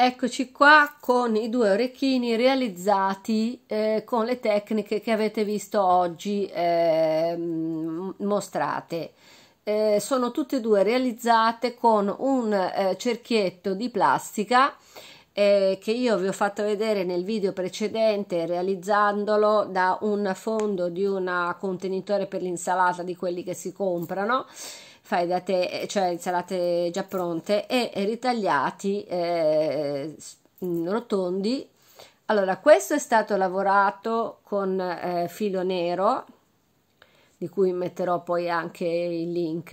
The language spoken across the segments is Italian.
Eccoci qua con i due orecchini realizzati eh, con le tecniche che avete visto oggi eh, mostrate. Eh, sono tutte e due realizzate con un eh, cerchietto di plastica eh, che io vi ho fatto vedere nel video precedente realizzandolo da un fondo di un contenitore per l'insalata di quelli che si comprano fai da te, eh, cioè insalate già pronte e ritagliati eh, rotondi. Allora, questo è stato lavorato con eh, filo nero, di cui metterò poi anche il link,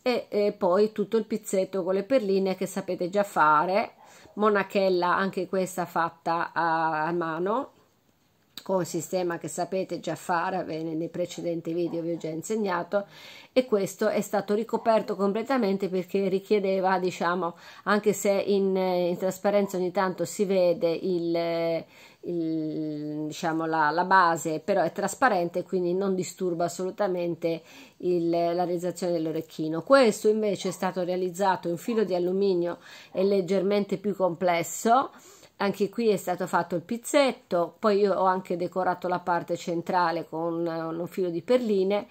e, e poi tutto il pizzetto con le perline che sapete già fare monachella anche questa fatta a, a mano con un sistema che sapete già fare, nei precedenti video vi ho già insegnato e questo è stato ricoperto completamente perché richiedeva, diciamo, anche se in, eh, in trasparenza ogni tanto si vede il, eh, il, diciamo, la, la, base, però è trasparente, quindi non disturba assolutamente il, la realizzazione dell'orecchino. Questo invece è stato realizzato in filo di alluminio e leggermente più complesso anche qui è stato fatto il pizzetto, poi io ho anche decorato la parte centrale con un filo di perline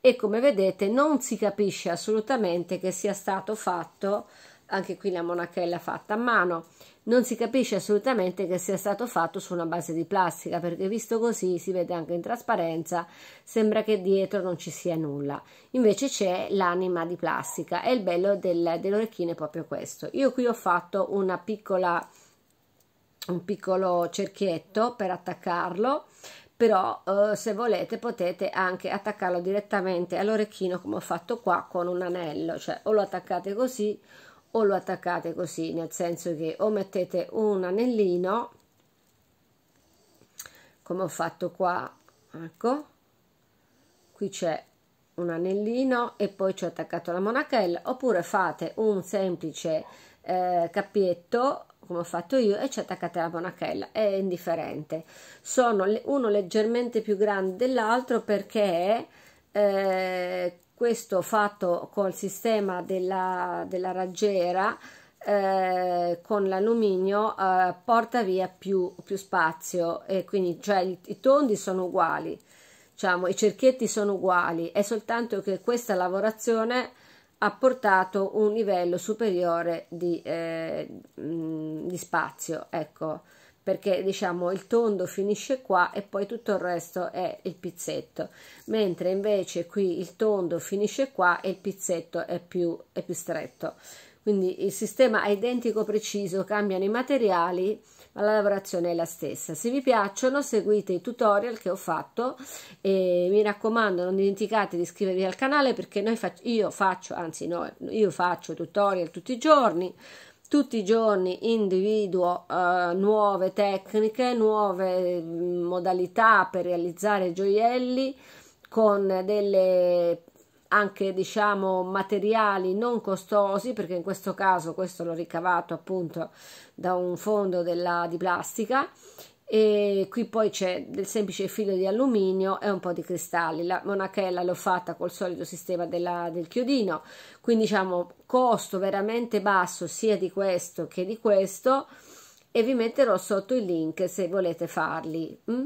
e come vedete non si capisce assolutamente che sia stato fatto anche qui la monachella fatta a mano. Non si capisce assolutamente che sia stato fatto su una base di plastica, perché visto così si vede anche in trasparenza, sembra che dietro non ci sia nulla. Invece c'è l'anima di plastica e il bello del, dell'orecchino è proprio questo. Io qui ho fatto una piccola, un piccolo cerchietto per attaccarlo però eh, se volete potete anche attaccarlo direttamente all'orecchino come ho fatto qua con un anello cioè o lo attaccate così o lo attaccate così nel senso che o mettete un anellino come ho fatto qua ecco qui c'è un anellino e poi ci ho attaccato la monachella oppure fate un semplice eh, cappietto come ho fatto io e ci attaccate la monachella è indifferente sono uno leggermente più grande dell'altro perché eh, questo fatto col sistema della, della raggiera eh, con l'alluminio eh, porta via più, più, spazio e quindi cioè, i, i tondi sono uguali diciamo, i cerchietti sono uguali è soltanto che questa lavorazione ha portato un livello superiore di, eh, di spazio ecco perché diciamo il tondo finisce qua e poi tutto il resto è il pizzetto mentre invece qui il tondo finisce qua e il pizzetto è più, è più stretto quindi il sistema è identico preciso cambiano i materiali ma la lavorazione è la stessa se vi piacciono seguite i tutorial che ho fatto e mi raccomando non dimenticate di iscrivervi al canale perché noi fac io faccio anzi no, io faccio tutorial tutti i giorni tutti i giorni individuo eh, nuove tecniche, nuove mm, modalità per realizzare gioielli con delle anche diciamo materiali non costosi perché in questo caso questo l'ho ricavato appunto da un fondo della, di plastica e qui poi c'è del semplice filo di alluminio e un po' di cristalli la monachella l'ho fatta col solito sistema della, del chiodino quindi diciamo costo veramente basso sia di questo che di questo e vi metterò sotto i link se volete farli mm?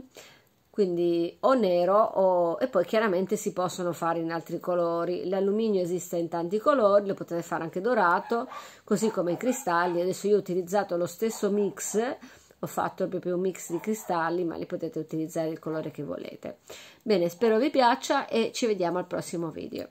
quindi o nero o... e poi chiaramente si possono fare in altri colori l'alluminio esiste in tanti colori lo potete fare anche dorato così come i cristalli adesso io ho utilizzato lo stesso mix fatto proprio un mix di cristalli ma li potete utilizzare il colore che volete bene spero vi piaccia e ci vediamo al prossimo video